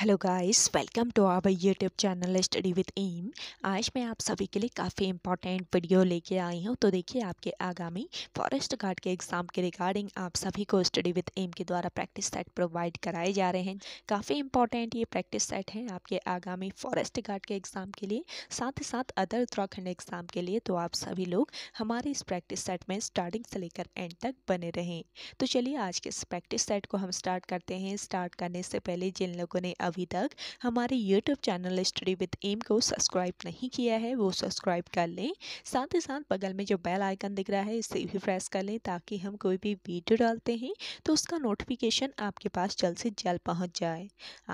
hello guys welcome to our YouTube channel study with M आज मैं आप सभी के लिए काफ़ी इंपॉर्टेंट वीडियो लेके आई हूं तो देखिए आपके आगामी फॉरेस्ट गार्ड के एग्ज़ाम के रिगार्डिंग आप सभी को स्टडी विद एम के द्वारा प्रैक्टिस सेट प्रोवाइड कराए जा रहे हैं काफ़ी इंपॉर्टेंट ये प्रैक्टिस सेट हैं आपके आगामी फॉरेस्ट गार्ड के एग्ज़ाम के लिए साथ ही साथ अदर उत्तराखंड एग्ज़ाम के लिए तो आप सभी लोग हमारे इस प्रैक्टिस सेट में स्टार्टिंग से लेकर एंड तक बने रहें तो चलिए आज के इस प्रैक्टिस सेट को हम स्टार्ट करते हैं स्टार्ट करने से पहले जिन लोगों ने अभी तक हमारे YouTube channel study with M को सब्सक्राइब नहीं किया है वो सब्सक्राइब कर लें साथ ही साथ बगल में जो बेल आइकन दिख रहा है इसे भी प्रेस कर लें ताकि हम कोई भी वीडियो डालते हैं तो उसका नोटिफिकेशन आपके पास जल्द से जल्द पहुँच जाए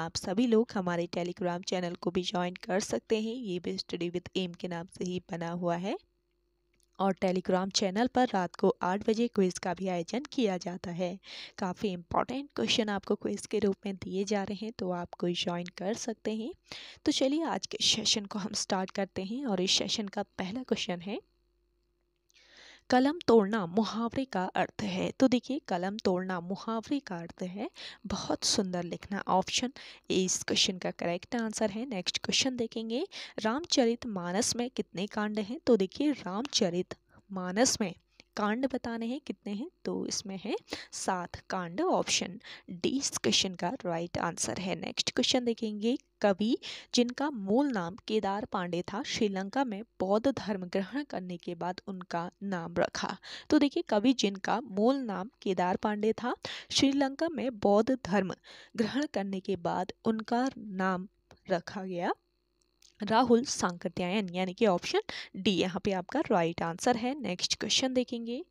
आप सभी लोग हमारे टेलीग्राम चैनल को भी ज्वाइन कर सकते हैं ये भी स्टडी विद एम के नाम से ही बना हुआ है और टेलीग्राम चैनल पर रात को आठ बजे क्विज़ का भी आयोजन किया जाता है काफ़ी इम्पॉर्टेंट क्वेश्चन आपको क्विज़ के रूप में दिए जा रहे हैं तो आप कोई ज्वाइन कर सकते हैं तो चलिए आज के सेशन को हम स्टार्ट करते हैं और इस सेशन का पहला क्वेश्चन है कलम तोड़ना मुहावरे का अर्थ है तो देखिए कलम तोड़ना मुहावरे का अर्थ है बहुत सुंदर लिखना ऑप्शन ए इस क्वेश्चन का करेक्ट आंसर है नेक्स्ट क्वेश्चन देखेंगे रामचरित मानस में कितने कांड हैं तो देखिए रामचरित मानस में कांड बताने हैं कितने हैं तो इसमें है सात कांड ऑप्शन डी इस क्वेश्चन का राइट आंसर है नेक्स्ट क्वेश्चन देखेंगे कवि जिनका मूल नाम केदार पांडे था श्रीलंका में बौद्ध धर्म ग्रहण करने के बाद उनका नाम रखा तो देखिए कवि जिनका मूल नाम केदार पांडे था श्रीलंका में बौद्ध धर्म ग्रहण करने के बाद उनका नाम रखा गया राहुल सांकत्यायन यानी कि ऑप्शन डी यहाँ पे आपका राइट आंसर है नेक्स्ट क्वेश्चन देखेंगे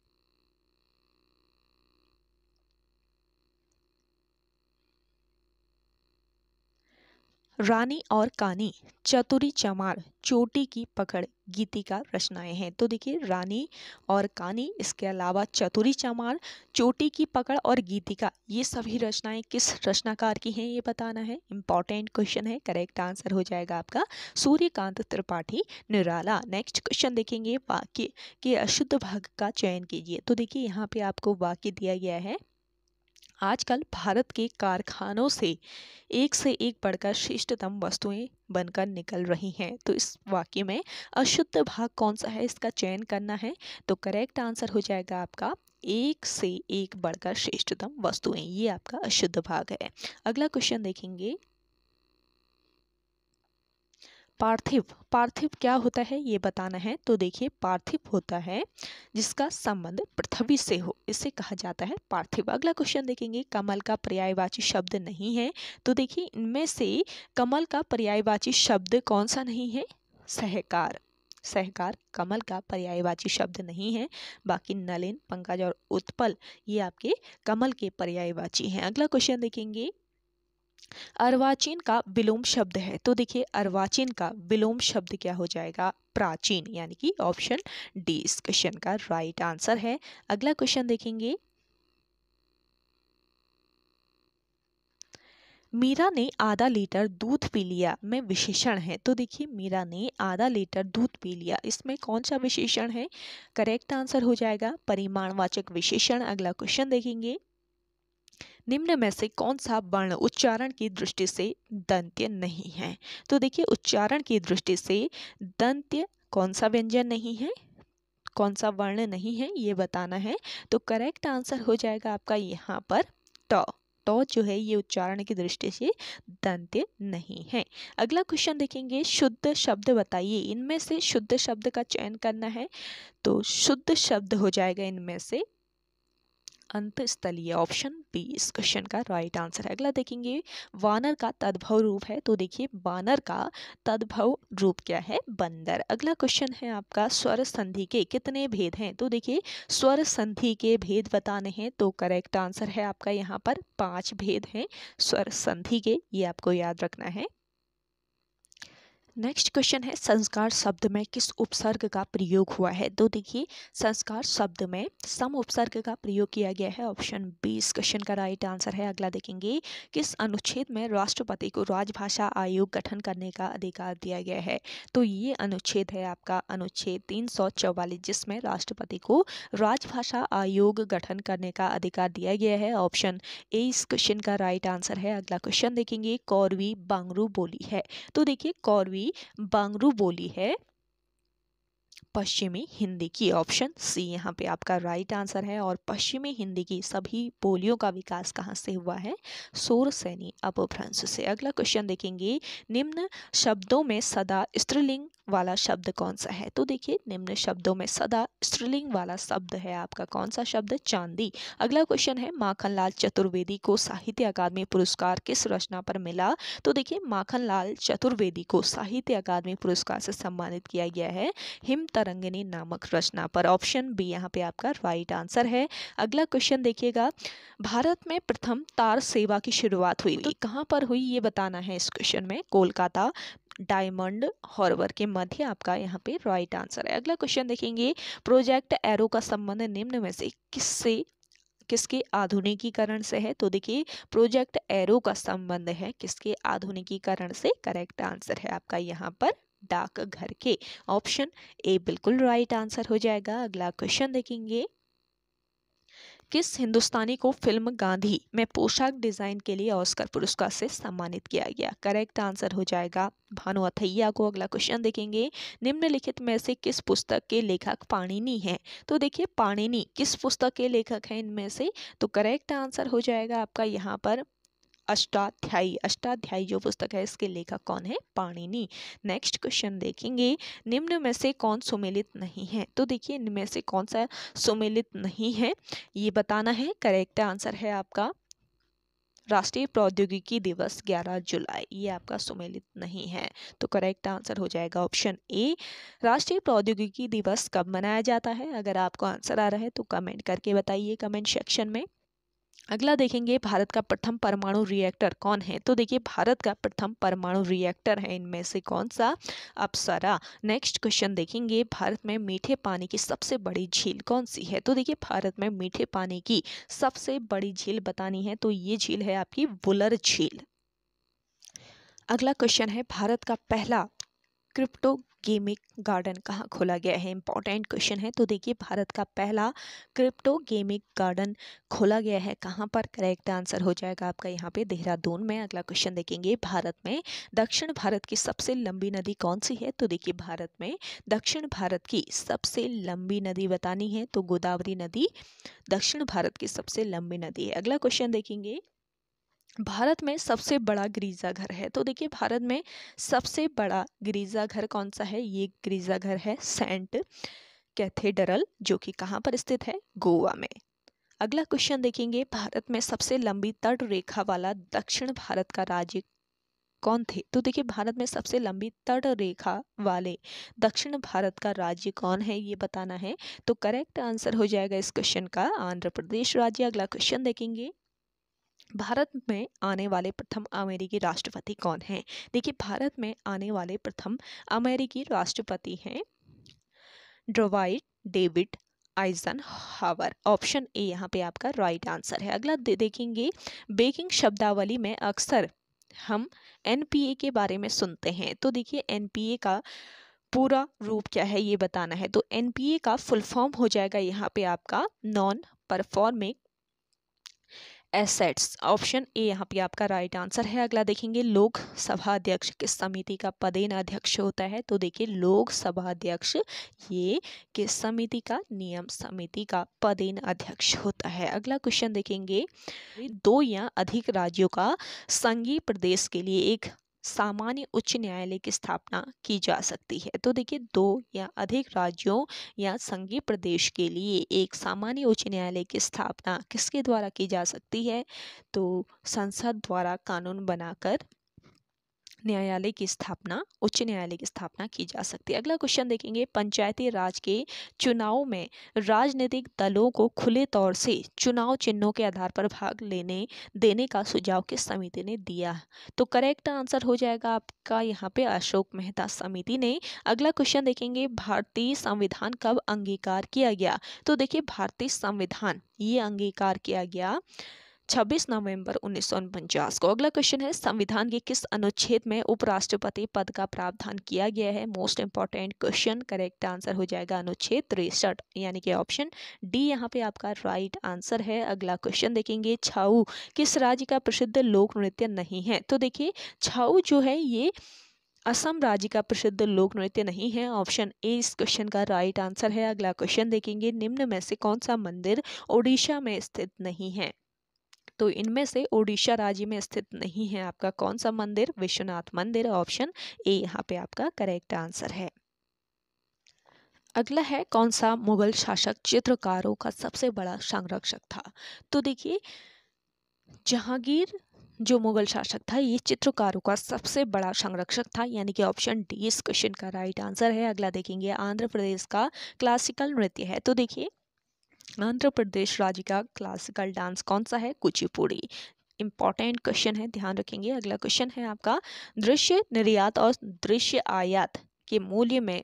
रानी और कानी चतुरी चमार चोटी की पकड़ गीतिका रचनाएं हैं तो देखिए रानी और कानी इसके अलावा चतुरी चमार चोटी की पकड़ और गीतिका ये सभी रचनाएं किस रचनाकार की हैं ये बताना है इम्पॉर्टेंट क्वेश्चन है करेक्ट आंसर हो जाएगा आपका सूर्यकांत त्रिपाठी निराला नेक्स्ट क्वेश्चन देखेंगे वाक्य के अशुद्ध भाग का चयन कीजिए तो देखिए यहाँ पे आपको वाक्य दिया गया है आजकल भारत के कारखानों से एक से एक बढ़कर श्रेष्ठतम वस्तुएं बनकर निकल रही हैं तो इस वाक्य में अशुद्ध भाग कौन सा है इसका चयन करना है तो करेक्ट आंसर हो जाएगा आपका एक से एक बढ़कर श्रेष्ठतम वस्तुएं ये आपका अशुद्ध भाग है अगला क्वेश्चन देखेंगे पार्थिव पार्थिव क्या होता है ये बताना है तो देखिए पार्थिव होता है जिसका संबंध पृथ्वी से हो इसे कहा जाता है पार्थिव अगला क्वेश्चन देखेंगे कमल का पर्यायवाची शब्द नहीं है तो देखिए इनमें से कमल का पर्यायवाची शब्द कौन सा नहीं है सहकार सहकार कमल का पर्यायवाची शब्द नहीं है बाकी नलिन पंकज और उत्पल ये आपके कमल के पर्यायवाची हैं अगला क्वेश्चन देखेंगे अर्वाचीन का विलोम शब्द है तो देखिए अर्वाचीन का विलोम शब्द क्या हो जाएगा प्राचीन यानी कि ऑप्शन डी इस क्वेश्चन का राइट आंसर है अगला क्वेश्चन देखेंगे मीरा ने आधा लीटर दूध पी लिया में विशेषण है तो देखिए मीरा ने आधा लीटर दूध पी लिया इसमें कौन सा विशेषण है करेक्ट आंसर हो जाएगा परिमाणवाचक विशेषण अगला क्वेश्चन देखेंगे निम्न में से कौन सा वर्ण उच्चारण की दृष्टि से दंत्य नहीं है तो देखिए उच्चारण की दृष्टि से दंत्य कौन सा व्यंजन नहीं है कौन सा वर्ण नहीं है ये बताना है तो करेक्ट आंसर हो जाएगा आपका यहाँ पर ट तो जो है ये उच्चारण की दृष्टि से दंत्य नहीं है अगला क्वेश्चन देखेंगे शुद्ध शब्द बताइए इनमें से शुद्ध शब्द का चयन करना है तो शुद्ध शब्द हो जाएगा इनमें से अंतस्थलीय ऑप्शन बी इस क्वेश्चन का राइट आंसर है अगला देखेंगे वानर का तद्भव रूप है तो देखिए वानर का तद्भव रूप क्या है बंदर अगला क्वेश्चन है आपका स्वर संधि के कितने भेद हैं तो देखिए स्वर संधि के भेद बताने हैं तो करेक्ट आंसर है आपका यहाँ पर पाँच भेद हैं स्वर संधि के ये आपको याद रखना है नेक्स्ट क्वेश्चन है संस्कार शब्द में किस उपसर्ग का प्रयोग हुआ है तो देखिए संस्कार शब्द में सम उपसर्ग का प्रयोग किया गया है ऑप्शन बी इस क्वेश्चन का राइट आंसर है अगला देखेंगे किस अनुच्छेद में राष्ट्रपति को राजभाषा आयोग गठन करने का अधिकार दिया गया है तो ये अनुच्छेद है आपका अनुच्छेद तीन जिसमें राष्ट्रपति को राजभाषा आयोग गठन करने का अधिकार दिया गया है ऑप्शन ए इस क्वेश्चन का राइट आंसर है अगला क्वेश्चन देखेंगे कौरवी बांगरू बोली है तो देखिए कौरवी की बांगरू बोली है पश्चिमी हिंदी की ऑप्शन सी यहाँ पे आपका राइट आंसर है और पश्चिमी हिंदी की सभी बोलियों का विकास कहाँ से हुआ है सैनी अपभ्रंश से अगला क्वेश्चन देखेंगे निम्न शब्दों में सदा स्त्रीलिंग वाला शब्द कौन सा है तो देखिए निम्न शब्दों में सदा स्त्रीलिंग वाला शब्द है आपका कौन सा शब्द चांदी अगला क्वेश्चन है माखनलाल चतुर्वेदी को साहित्य अकादमी पुरस्कार किस रचना पर मिला तो देखिए माखनलाल चतुर्वेदी को साहित्य अकादमी पुरस्कार से सम्मानित किया गया है हिम रंगिनी नामक रचना पर ऑप्शन बी यहाँ पे आपका राइट आंसर है अगला क्वेश्चन देखिएगा भारत में प्रथम तार सेवा की शुरुआत हुई तो कहाँ पर हुई ये बताना है इस क्वेश्चन में कोलकाता डायमंड हॉर्वर के मध्य आपका यहाँ पे राइट आंसर है अगला क्वेश्चन देखेंगे प्रोजेक्ट एरो का संबंध निम्न में से किससे किसके आधुनिकीकरण से है तो देखिए प्रोजेक्ट एरो का संबंध है किसके आधुनिकीकरण से करेक्ट आंसर है आपका यहाँ पर डाकघर के ऑप्शन ए बिल्कुल राइट आंसर हो जाएगा अगला क्वेश्चन देखेंगे किस हिंदुस्तानी को फिल्म गांधी में पोशाक डिजाइन के लिए ऑस्कर पुरस्कार से सम्मानित किया गया करेक्ट आंसर हो जाएगा भानु अथैया को अगला क्वेश्चन देखेंगे निम्नलिखित में से किस पुस्तक के लेखक पाणिनी हैं तो देखिए पाणिनी किस पुस्तक के लेखक हैं इनमें से तो करेक्ट आंसर हो जाएगा आपका यहाँ पर अष्टाध्यायी अष्टाध्यायी जो पुस्तक है इसके लेखक कौन है पाणिनि नेक्स्ट क्वेश्चन देखेंगे निम्न में से कौन सुमेलित नहीं है तो देखिए इनमें से कौन सा सुमेलित नहीं है ये बताना है करेक्ट आंसर है आपका राष्ट्रीय प्रौद्योगिकी दिवस 11 जुलाई ये आपका सुमेलित नहीं है तो करेक्ट आंसर हो जाएगा ऑप्शन ए राष्ट्रीय प्रौद्योगिकी दिवस कब मनाया जाता है अगर आपको आंसर आ रहा है तो कमेंट करके बताइए कमेंट सेक्शन में अगला देखेंगे भारत का प्रथम परमाणु रिएक्टर कौन है तो देखिए भारत का प्रथम परमाणु रिएक्टर है इनमें से कौन सा अप्सरा नेक्स्ट क्वेश्चन देखेंगे भारत में मीठे पानी की सबसे बड़ी झील कौन सी है तो देखिए भारत में मीठे पानी की सबसे बड़ी झील बतानी है तो ये झील है आपकी वुलर झील अगला क्वेश्चन है भारत का पहला क्रिप्टो गेमिंग गार्डन कहाँ खोला गया है इम्पोर्टेंट क्वेश्चन है तो देखिए भारत का पहला क्रिप्टो गेमिंग गार्डन खोला गया है कहाँ पर करेक्ट आंसर हो जाएगा आपका यहाँ पे देहरादून में अगला क्वेश्चन देखेंगे भारत में दक्षिण भारत की सबसे लंबी नदी कौन सी है तो देखिए भारत में दक्षिण भारत की सबसे लंबी नदी बतानी है तो गोदावरी नदी दक्षिण भारत की सबसे लंबी नदी है अगला क्वेश्चन देखेंगे भारत में सबसे बड़ा घर है तो देखिए भारत में सबसे बड़ा घर कौन सा है ये घर है सेंट कैथेड्रल जो कि कहाँ पर स्थित है गोवा में अगला क्वेश्चन देखेंगे भारत में सबसे लंबी तट रेखा वाला दक्षिण भारत का राज्य कौन थे तो देखिए भारत में सबसे लंबी तट रेखा वाले दक्षिण भारत का राज्य कौन है ये बताना है तो करेक्ट आंसर हो जाएगा इस क्वेश्चन का आंध्र प्रदेश राज्य अगला क्वेश्चन देखेंगे भारत में आने वाले प्रथम अमेरिकी राष्ट्रपति कौन हैं देखिए भारत में आने वाले प्रथम अमेरिकी राष्ट्रपति हैं ड्रोवाइट David Eisenhower option A यहाँ पे आपका राइट आंसर है अगला दे, देखेंगे बेकिंग शब्दावली में अक्सर हम एन के बारे में सुनते हैं तो देखिए एन का पूरा रूप क्या है ये बताना है तो एन का फुल फॉर्म हो जाएगा यहाँ पे आपका non performing assets option A यहाँ पे आपका राइट आंसर है अगला देखेंगे लोक सभा अध्यक्ष किस समिति का पदेन अध्यक्ष होता है तो देखिए लोक सभा अध्यक्ष ये किस समिति का नियम समिति का पदेन अध्यक्ष होता है अगला क्वेश्चन देखेंगे दो या अधिक राज्यों का संघीय प्रदेश के लिए एक सामान्य उच्च न्यायालय की स्थापना की जा सकती है तो देखिए दो या अधिक राज्यों या संघीय प्रदेश के लिए एक सामान्य उच्च न्यायालय की स्थापना किसके द्वारा की जा सकती है तो संसद द्वारा कानून बनाकर न्यायालय की स्थापना उच्च न्यायालय की स्थापना की जा सकती है अगला क्वेश्चन देखेंगे पंचायती राज के चुनाव में राजनीतिक दलों को खुले तौर से चुनाव चिन्हों के आधार पर भाग लेने देने का सुझाव किस समिति ने दिया तो करेक्ट आंसर हो जाएगा आपका यहाँ पे अशोक मेहता समिति ने अगला क्वेश्चन देखेंगे भारतीय संविधान कब अंगीकार किया गया तो देखिए भारतीय संविधान ये अंगीकार किया गया 26 नवंबर उन्नीस को अगला क्वेश्चन है संविधान के किस अनुच्छेद में उपराष्ट्रपति पद का प्रावधान किया गया है most important question correct answer हो जाएगा अनुच्छेद तिरसठ यानी कि ऑप्शन डी यहाँ पे आपका राइट आंसर है अगला क्वेश्चन देखेंगे छाऊ किस राज्य का प्रसिद्ध लोक नृत्य नहीं है तो देखिए छाऊ जो है ये असम राज्य का प्रसिद्ध लोक नृत्य नहीं है ऑप्शन ए इस क्वेश्चन का राइट आंसर है अगला क्वेश्चन देखेंगे निम्न में से कौन सा मंदिर ओडिशा में स्थित नहीं है तो इनमें से उड़ीसा राज्य में स्थित नहीं है आपका कौन सा मंदिर विश्वनाथ मंदिर ऑप्शन ए यहाँ पे आपका करेक्ट आंसर है अगला है कौन सा मुगल शासक चित्रकारों का सबसे बड़ा संरक्षक था तो देखिए जहांगीर जो मुगल शासक था ये चित्रकारों का सबसे बड़ा संरक्षक था यानी कि ऑप्शन डी इस क्वेश्चन का राइट आंसर है अगला देखेंगे आंध्र प्रदेश का क्लासिकल नृत्य है तो देखिए आंध्र प्रदेश राज्य का क्लासिकल डांस कौन सा है कुचिपुड़ी इम्पॉर्टेंट क्वेश्चन है ध्यान रखेंगे अगला क्वेश्चन है आपका दृश्य निर्यात और दृश्य आयात के मूल्य में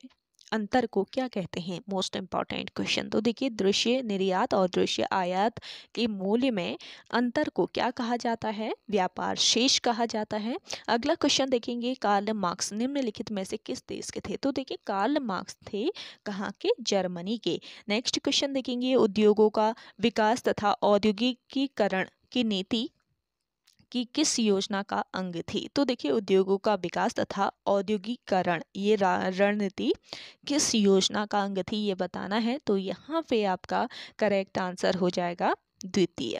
अंतर को क्या कहते हैं मोस्ट इम्पॉर्टेंट क्वेश्चन तो देखिए दृश्य निर्यात और दृश्य आयात के मूल्य में अंतर को क्या कहा जाता है व्यापार शेष कहा जाता है अगला क्वेश्चन देखेंगे कार्ल मार्क्स निम्नलिखित में से किस देश के थे तो देखिए कार्ल मार्क्स थे कहाँ के जर्मनी के नेक्स्ट क्वेश्चन देखेंगे उद्योगों का विकास तथा औद्योगिकीकरण की नीति कि किस योजना का अंग थी तो देखिए उद्योगों का विकास तथा औद्योगिकरण ये रणनीति किस योजना का अंग थी ये बताना है तो यहाँ पे आपका करेक्ट आंसर हो जाएगा द्वितीय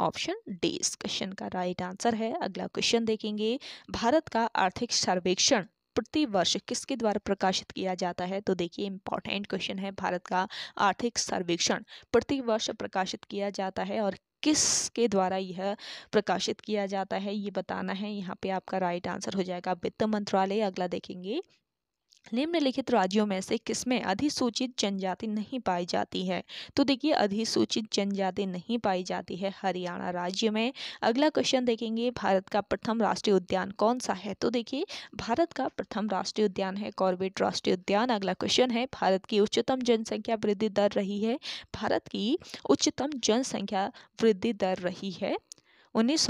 ऑप्शन डी इस क्वेश्चन का राइट आंसर है अगला क्वेश्चन देखेंगे भारत का आर्थिक सर्वेक्षण प्रति वर्ष किसके द्वारा प्रकाशित किया जाता है तो देखिए इंपॉर्टेंट क्वेश्चन है भारत का आर्थिक सर्वेक्षण प्रति वर्ष प्रकाशित किया जाता है और किस के द्वारा यह प्रकाशित किया जाता है ये बताना है यहाँ पे आपका राइट आंसर हो जाएगा वित्त मंत्रालय अगला देखेंगे निम्नलिखित राज्यों में से किसमें अधिसूचित जनजाति नहीं पाई जाती है तो देखिए अधिसूचित जनजाति नहीं पाई जाती है हरियाणा राज्य में अगला क्वेश्चन देखेंगे भारत का प्रथम राष्ट्रीय उद्यान कौन सा है तो देखिए भारत का प्रथम राष्ट्रीय उद्यान है कॉर्बेट राष्ट्रीय उद्यान अगला क्वेश्चन है भारत की उच्चतम जनसंख्या वृद्धि दर रही है भारत की उच्चतम जनसंख्या वृद्धि दर रही है उन्नीस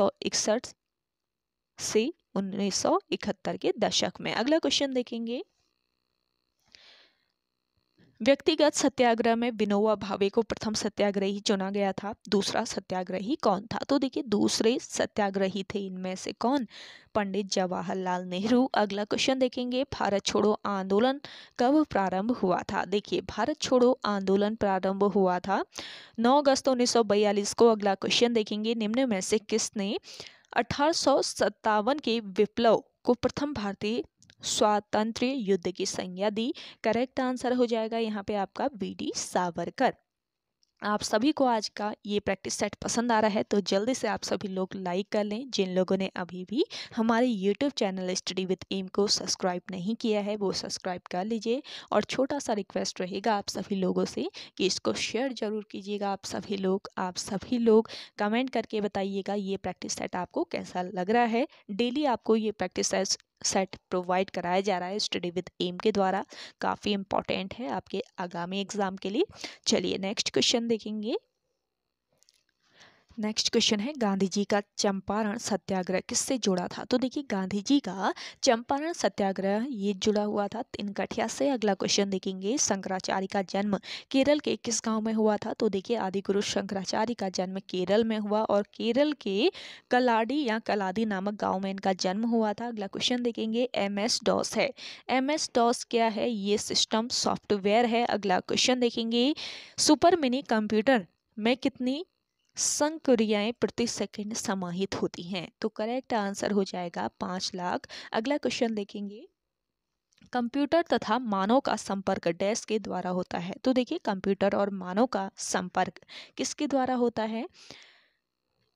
से उन्नीस के दशक में अगला क्वेश्चन देखेंगे व्यक्तिगत सत्याग्रह में विनोबा भावे को प्रथम सत्याग्रही चुना गया था दूसरा सत्याग्रही कौन था तो देखिए दूसरे सत्याग्रही थे इनमें से कौन पंडित जवाहरलाल नेहरू अगला क्वेश्चन देखेंगे भारत छोड़ो आंदोलन कब प्रारंभ हुआ था देखिए भारत छोड़ो आंदोलन प्रारंभ हुआ था 9 अगस्त 1942 को अगला क्वेश्चन देखेंगे निम्न में से किसने अठारह के विप्लव को प्रथम भारतीय स्वातंत्र युद्ध की संज्ञा दी करेक्ट आंसर हो जाएगा यहाँ पे आपका बी डी सावरकर आप सभी को आज का ये प्रैक्टिस सेट पसंद आ रहा है तो जल्दी से आप सभी लोग लाइक कर लें जिन लोगों ने अभी भी हमारे YouTube channel study with M को सब्सक्राइब नहीं किया है वो सब्सक्राइब कर लीजिए और छोटा सा रिक्वेस्ट रहेगा आप सभी लोगों से कि इसको शेयर ज़रूर कीजिएगा आप सभी लोग आप सभी लोग कमेंट करके बताइएगा ये प्रैक्टिस सेट आपको कैसा लग रहा है डेली आपको ये प्रैक्टिस सेट सेट प्रोवाइड कराया जा रहा है स्टडी विद एम के द्वारा काफ़ी इंपॉर्टेंट है आपके आगामी एग्ज़ाम के लिए चलिए नेक्स्ट क्वेश्चन देखेंगे नेक्स्ट क्वेश्चन है गांधी जी का चंपारण सत्याग्रह किससे जुड़ा था तो देखिए गांधी जी का चंपारण सत्याग्रह ये जुड़ा हुआ था तिनकठिया से अगला क्वेश्चन देखेंगे शंकराचार्य का जन्म केरल के किस गांव में हुआ था तो देखिए आदिगुरु शंकराचार्य का जन्म केरल में हुआ और केरल के कलाडी या कलादी नामक गाँव में इनका जन्म हुआ था अगला क्वेश्चन देखेंगे एम एस डॉस है एम डॉस क्या है ये सिस्टम सॉफ्टवेयर है अगला क्वेश्चन देखेंगे सुपर मिनी कंप्यूटर में कितनी संक्रियाएं प्रति सेकंड समाहित होती हैं तो करेक्ट आंसर हो जाएगा पांच लाख अगला क्वेश्चन देखेंगे कंप्यूटर तथा मानव का संपर्क डेस्क के द्वारा होता है तो देखिए कंप्यूटर और मानव का संपर्क किसके द्वारा होता है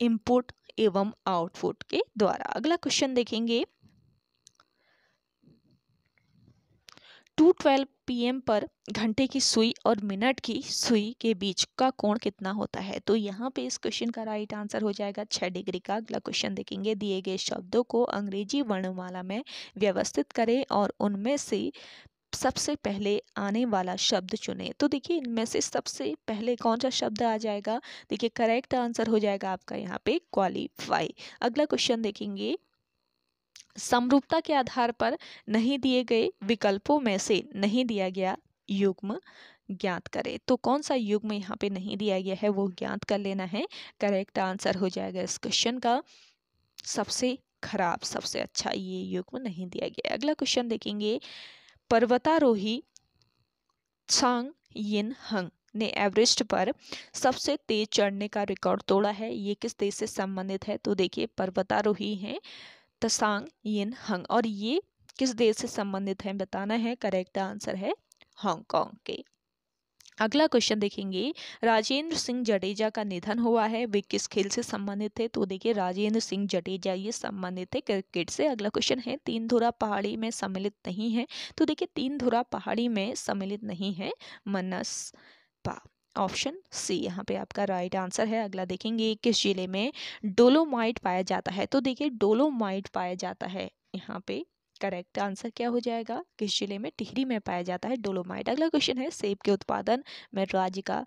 इनपुट एवं आउटपुट के द्वारा अगला क्वेश्चन देखेंगे टू ट्वेल्व पीएम पर घंटे की सुई और मिनट की सुई के बीच का कोण कितना होता है तो यहाँ पे इस क्वेश्चन का राइट आंसर हो जाएगा छः डिग्री का अगला क्वेश्चन देखेंगे दिए गए शब्दों को अंग्रेजी वर्णमाला में व्यवस्थित करें और उनमें से सबसे पहले आने वाला शब्द चुने तो देखिए इनमें से सबसे पहले कौन सा शब्द आ जाएगा देखिए करेक्ट आंसर हो जाएगा आपका यहाँ पे क्वालिफाई अगला क्वेश्चन देखेंगे समरूपता के आधार पर नहीं दिए गए विकल्पों में से नहीं दिया गया युग्म ज्ञात करें तो कौन सा युग्म यहाँ पे नहीं दिया गया है वो ज्ञात कर लेना है करेक्ट आंसर हो जाएगा इस क्वेश्चन का सबसे खराब सबसे अच्छा ये युग्म नहीं दिया गया अगला क्वेश्चन देखेंगे पर्वतारोही छांग यिन हंग ने एवरेस्ट पर सबसे तेज चढ़ने का रिकॉर्ड तोड़ा है ये किस देश से संबंधित है तो देखिए पर्वतारोही हैं तसांग यिन हंग और ये किस देश से संबंधित है बताना है करेक्ट आंसर है हांगकांग के अगला क्वेश्चन देखेंगे राजेंद्र सिंह जडेजा का निधन हुआ है वे किस खेल से संबंधित थे तो देखिए राजेंद्र सिंह जडेजा ये संबंधित है क्रिकेट से अगला क्वेश्चन है तीन धुरा पहाड़ी में सम्मिलित नहीं है तो देखिए तीन धुरा पहाड़ी में सम्मिलित नहीं है मनस पा ऑप्शन सी यहाँ पे आपका राइट आंसर है अगला देखेंगे किस जिले में डोलोमाइट पाया जाता है तो देखिए डोलोमाइट पाया जाता है यहाँ पे करेक्ट आंसर क्या हो जाएगा किस जिले में टिहरी में पाया जाता है डोलोमाइट अगला क्वेश्चन है सेब के उत्पादन में राज्य का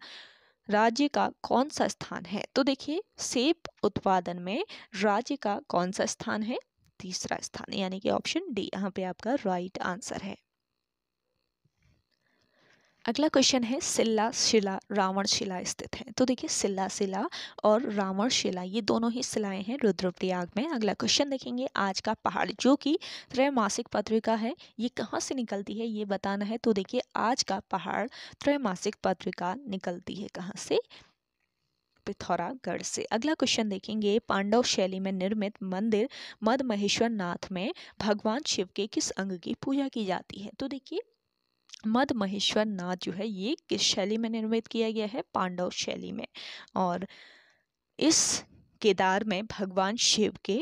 राज्य का कौन सा स्थान है तो देखिए सेब उत्पादन में राज्य का कौन सा स्थान है तीसरा स्थान यानी कि ऑप्शन डी यहाँ पे आपका राइट आंसर है अगला क्वेश्चन है सिल्ला शिला रावण शिला स्थित है तो देखिए सिल्ला शिला और रावण शिला ये दोनों ही शिलाएं हैं रुद्रप्रयाग में अगला क्वेश्चन देखेंगे आज का पहाड़ जो कि त्रैमासिक पत्रिका है ये कहाँ से निकलती है ये बताना है तो देखिए आज का पहाड़ त्रैमासिक पत्रिका निकलती है कहाँ से पिथौरागढ़ से अगला क्वेश्चन देखेंगे पांडव शैली में निर्मित मंदिर मद महेश्वर नाथ में भगवान शिव के किस अंग की पूजा की जाती है तो देखिए मद महेश्वर नाथ जो है ये किस शैली में निर्मित किया गया है पांडव शैली में और इस केदार में भगवान शिव के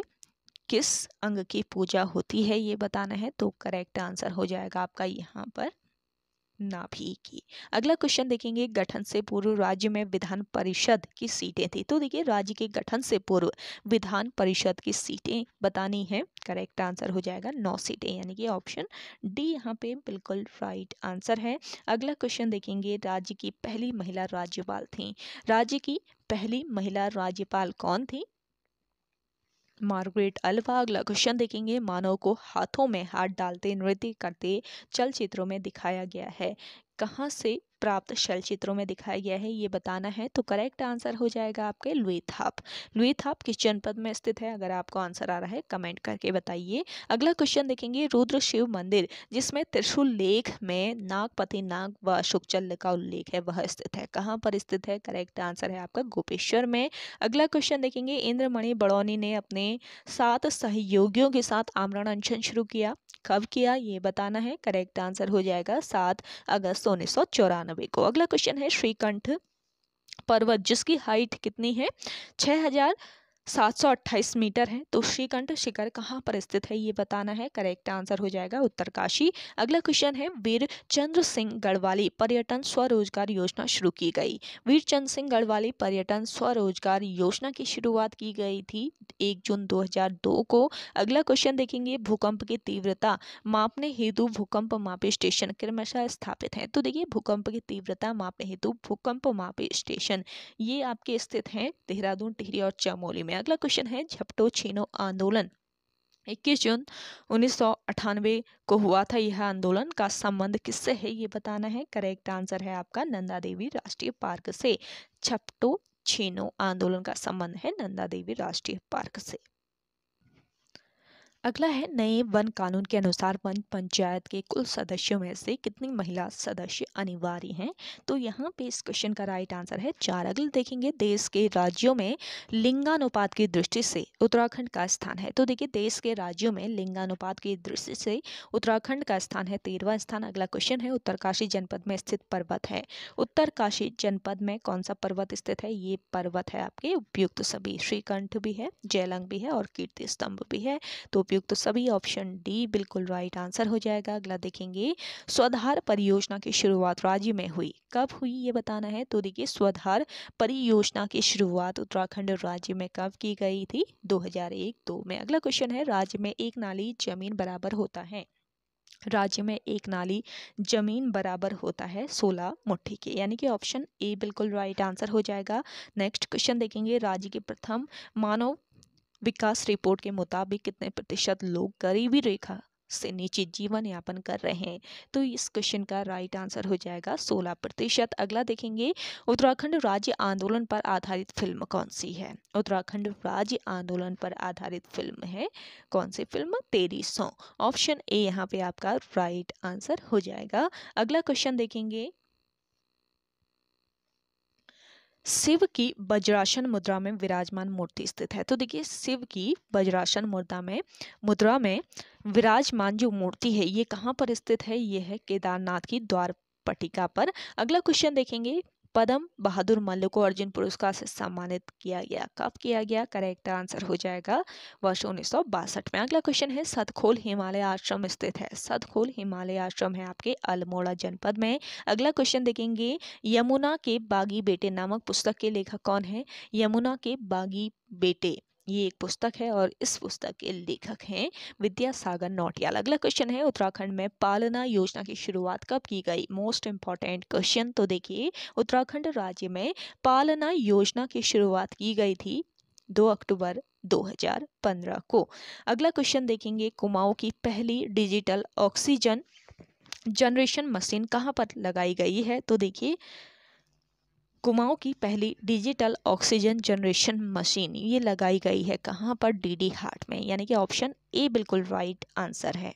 किस अंग की पूजा होती है ये बताना है तो करेक्ट आंसर हो जाएगा आपका यहाँ पर ना भी की अगला क्वेश्चन देखेंगे गठन से पूर्व राज्य में विधान परिषद की सीटें थी तो देखिए राज्य के गठन से पूर्व विधान परिषद की सीटें बतानी है करेक्ट आंसर हो जाएगा नौ सीटें यानी कि ऑप्शन डी यहाँ पे बिल्कुल राइट आंसर है अगला क्वेश्चन देखेंगे राज्य की पहली महिला राज्यपाल थी राज्य की पहली महिला राज्यपाल कौन थी मार्गरेट अल्वा अगला क्वेश्चन देखेंगे मानव को हाथों में हाथ डालते नृत्य करते चलचित्रों में दिखाया गया है कहाँ से प्राप्त शैलचित्रों में दिखाया गया है ये बताना है तो करेक्ट आंसर हो जाएगा आपके लुईथाप लुईथाप किस जनपद में स्थित है अगर आपको आंसर आ रहा है कमेंट करके बताइए अगला क्वेश्चन देखेंगे रुद्र शिव मंदिर जिसमें त्रिशूल लेख में नागपति नाग व शुकचल्ल का उल्लेख है वह स्थित है कहाँ पर स्थित है करेक्ट आंसर है आपका गोपेश्वर में अगला क्वेश्चन देखेंगे इंद्रमणि बड़ौनी ने अपने सात सहयोगियों के साथ आमरण अनशन शुरू किया कब किया ये बताना है करेक्ट आंसर हो जाएगा सात अगस्त उन्नीस सौ को अगला क्वेश्चन है श्रीकंठ पर्वत जिसकी हाइट कितनी है छः हजार सात सौ अट्ठाईस मीटर है तो श्रीकंठ शिखर कहाँ पर स्थित है ये बताना है करेक्ट आंसर हो जाएगा उत्तरकाशी अगला क्वेश्चन है वीर चंद्र सिंह गढ़वाली पर्यटन स्वरोजगार योजना शुरू की गई वीर चंद्र सिंह गढ़वाली पर्यटन स्वरोजगार योजना की शुरुआत की गई थी एक जून 2002 को अगला क्वेश्चन देखेंगे भूकंप की तीव्रता मापने हेतु भूकंप मापी स्टेशन क्रमशः स्थापित है तो देखिए भूकंप की तीव्रता मापने हेतु भूकंप मापी स्टेशन ये आपके स्थित हैं देहरादून टिहरी और चमोली में में अगला क्वेश्चन है झपटो छीनो आंदोलन 21 जून उन्नीस को हुआ था यह आंदोलन का संबंध किससे है ये बताना है करेक्ट आंसर है आपका नंदा देवी राष्ट्रीय पार्क से छपटो छीनो आंदोलन का संबंध है नंदा देवी राष्ट्रीय पार्क से अगला है नए वन कानून के अनुसार वन पंचायत के कुल सदस्यों में से कितनी महिला सदस्य अनिवार्य हैं तो यहाँ पे इस क्वेश्चन का राइट आंसर है चार अगले देखेंगे देश के राज्यों में लिंगानुपात की दृष्टि से उत्तराखंड का स्थान है तो देखिए देश के राज्यों में लिंगानुपात की दृष्टि से उत्तराखंड का स्थान है तेरहवा स्थान अगला क्वेश्चन है उत्तरकाशी जनपद में स्थित पर्वत है उत्तरकाशी जनपद में कौन सा पर्वत स्थित है ये पर्वत है आपके उपयुक्त सभी श्रीकंठ भी है जयलंग भी है और कीर्ति स्तंभ भी है तो उपयुक्त तो सभी ऑप्शन डी बिल्कुल राइट आंसर हो जाएगा अगला देखेंगे स्वाधार परियोजना की शुरुआत राज्य में हुई कब हुई ये बताना है तो देखिए स्वाधार परियोजना की शुरुआत उत्तराखंड राज्य में कब की गई थी 2001 दो में अगला क्वेश्चन है राज्य में एक नाली जमीन बराबर होता है राज्य में एक नाली जमीन बराबर होता है सोलह मुट्ठी के यानी कि ऑप्शन ए बिल्कुल राइट आंसर हो जाएगा नेक्स्ट क्वेश्चन देखेंगे राज्य के प्रथम मानव विकास रिपोर्ट के मुताबिक कितने प्रतिशत लोग गरीबी रेखा से नीचे जीवन यापन कर रहे हैं तो इस क्वेश्चन का राइट आंसर हो जाएगा 16 प्रतिशत अगला देखेंगे उत्तराखंड राज्य आंदोलन पर आधारित फिल्म कौन सी है उत्तराखंड राज्य आंदोलन पर आधारित फिल्म है कौन सी फिल्म तेरी सौ ऑप्शन ए यहाँ पे आपका राइट आंसर हो जाएगा अगला क्वेश्चन देखेंगे शिव की वज्रासन मुद्रा में विराजमान मूर्ति स्थित है तो देखिए शिव की वज्रासन मुद्रा में मुद्रा में विराजमान जो मूर्ति है ये कहाँ पर स्थित है ये है केदारनाथ की द्वार पटिका पर अगला क्वेश्चन देखेंगे पदम बहादुर मल्ल को अर्जुन पुरस्कार से सम्मानित किया गया कब किया गया करेक्ट आंसर हो जाएगा वर्ष उन्नीस सौ बासठ में अगला क्वेश्चन है सतखोल हिमालय आश्रम स्थित है सतखोल हिमालय आश्रम है आपके अल्मोड़ा जनपद में अगला क्वेश्चन देखेंगे यमुना के बागी बेटे नामक पुस्तक के लेखक कौन है यमुना के बागी बेटे ये एक पुस्तक है और इस पुस्तक के लेखक हैं विद्यासागर नौटियाल अगला क्वेश्चन है उत्तराखंड में पालना योजना की शुरुआत कब की गई मोस्ट इम्पॉर्टेंट क्वेश्चन तो देखिए उत्तराखंड राज्य में पालना योजना की शुरुआत की गई थी दो अक्टूबर 2015 को अगला क्वेश्चन देखेंगे कुमाऊं की पहली डिजिटल ऑक्सीजन जनरेशन मशीन कहाँ पर लगाई गई है तो देखिए कुमाऊं की पहली डिजिटल ऑक्सीजन जनरेशन मशीन ये लगाई गई है कहाँ पर डीडी हार्ट में यानी कि ऑप्शन ए बिल्कुल राइट आंसर है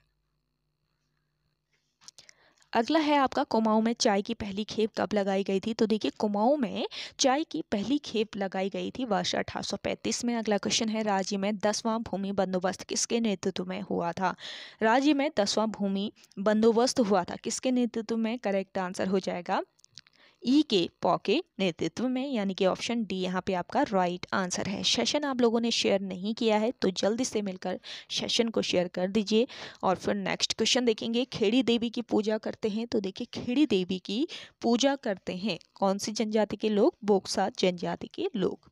अगला है आपका कुमाऊं में चाय की पहली खेप कब लगाई गई थी तो देखिए कुमाऊं में चाय की पहली खेप लगाई गई थी वर्ष 1835 में अगला क्वेश्चन है राज्य में दसवां भूमि बंदोबस्त किसके नेतृत्व में हुआ था राज्य में दसवां भूमि बंदोबस्त हुआ था किसके नेतृत्व में करेक्ट आंसर हो जाएगा ई e के पॉ के नेतृत्व में यानी कि ऑप्शन डी यहाँ पे आपका राइट आंसर है सेशन आप लोगों ने शेयर नहीं किया है तो जल्दी से मिलकर सेशन को शेयर कर दीजिए और फिर नेक्स्ट क्वेश्चन देखेंगे खेड़ी देवी की पूजा करते हैं तो देखिए खेड़ी देवी की पूजा करते हैं कौन सी जनजाति के लोग बोक्सा जनजाति के लोग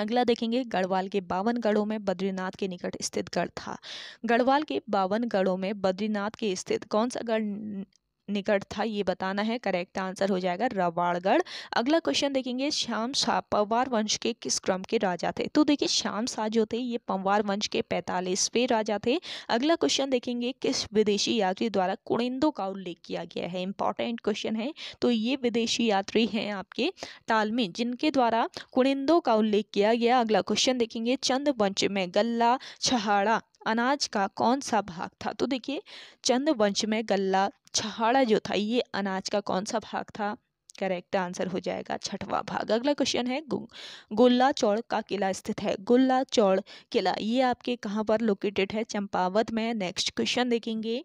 अगला देखेंगे गढ़वाल के बावन गढ़ों में बद्रीनाथ के निकट स्थित गढ़ था गढ़वाल के बावन गढ़ों में बद्रीनाथ के स्थित कौन सा गढ़ निकट था ये बताना है करेक्ट आंसर हो जाएगा रवाड़गढ़ अगला क्वेश्चन देखेंगे श्याम शाह पंवार वंश के किस क्रम के राजा थे तो देखिए श्याम शाह जो थे ये पंवार वंश के पैंतालीसवें राजा थे अगला क्वेश्चन देखेंगे किस विदेशी यात्री द्वारा कुणिंदो का उल्लेख किया गया है इंपॉर्टेंट क्वेश्चन है तो ये विदेशी यात्री हैं आपके तालमी जिनके द्वारा कुणिंदो का उल्लेख किया गया अगला क्वेश्चन देखेंगे चंद वंश में गल्ला छहाड़ा अनाज का कौन सा भाग था तो देखिए चंद वंश में गल्ला छहाड़ा जो था ये अनाज का कौन सा भाग था करेक्ट आंसर हो जाएगा छठवां भाग अगला क्वेश्चन है गोल्ला चौड़ का किला स्थित है गोल्ला चौड़ किला ये आपके कहाँ पर लोकेटेड है चंपावत में नेक्स्ट क्वेश्चन देखेंगे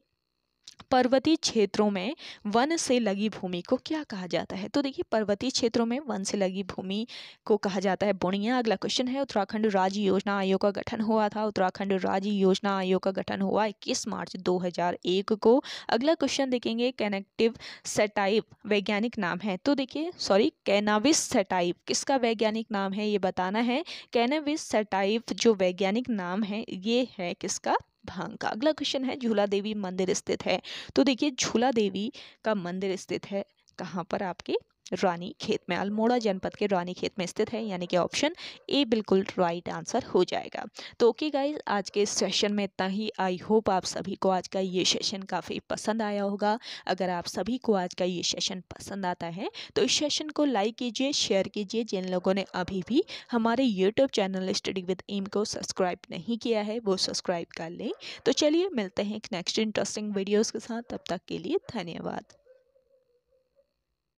पर्वतीय क्षेत्रों में वन से लगी भूमि को क्या कहा जाता है तो देखिए पर्वतीय क्षेत्रों में वन से लगी भूमि को कहा जाता है बुणिया अगला क्वेश्चन है उत्तराखंड राज्य योजना आयोग का गठन हुआ था उत्तराखंड राज्य योजना आयोग का गठन हुआ इक्कीस मार्च 2001 को अगला क्वेश्चन देखेंगे कैनेक्टिव सेटाइप वैज्ञानिक नाम है तो देखिए सॉरी कैनाविस सेटाइप किसका वैज्ञानिक नाम है ये बताना है कैनाविस सेटाइप जो वैज्ञानिक नाम है ये है किसका भांग का अगला क्वेश्चन है झूला देवी मंदिर स्थित है तो देखिए झूला देवी का मंदिर स्थित है कहाँ पर आपके रानी खेत में अल्मोड़ा जनपद के रानी खेत में स्थित है यानी कि ऑप्शन ए बिल्कुल राइट आंसर हो जाएगा तो ओके गाइज आज के सेशन में इतना ही आई होप आप सभी को आज का ये सेशन काफ़ी पसंद आया होगा अगर आप सभी को आज का ये सेशन पसंद आता है तो इस सेशन को लाइक कीजिए शेयर कीजिए जिन लोगों ने अभी भी हमारे YouTube channel study with M को सब्सक्राइब नहीं किया है वो सब्सक्राइब कर लें तो चलिए मिलते हैं एक नेक्स्ट इंटरेस्टिंग वीडियोज़ के साथ तब तक के लिए धन्यवाद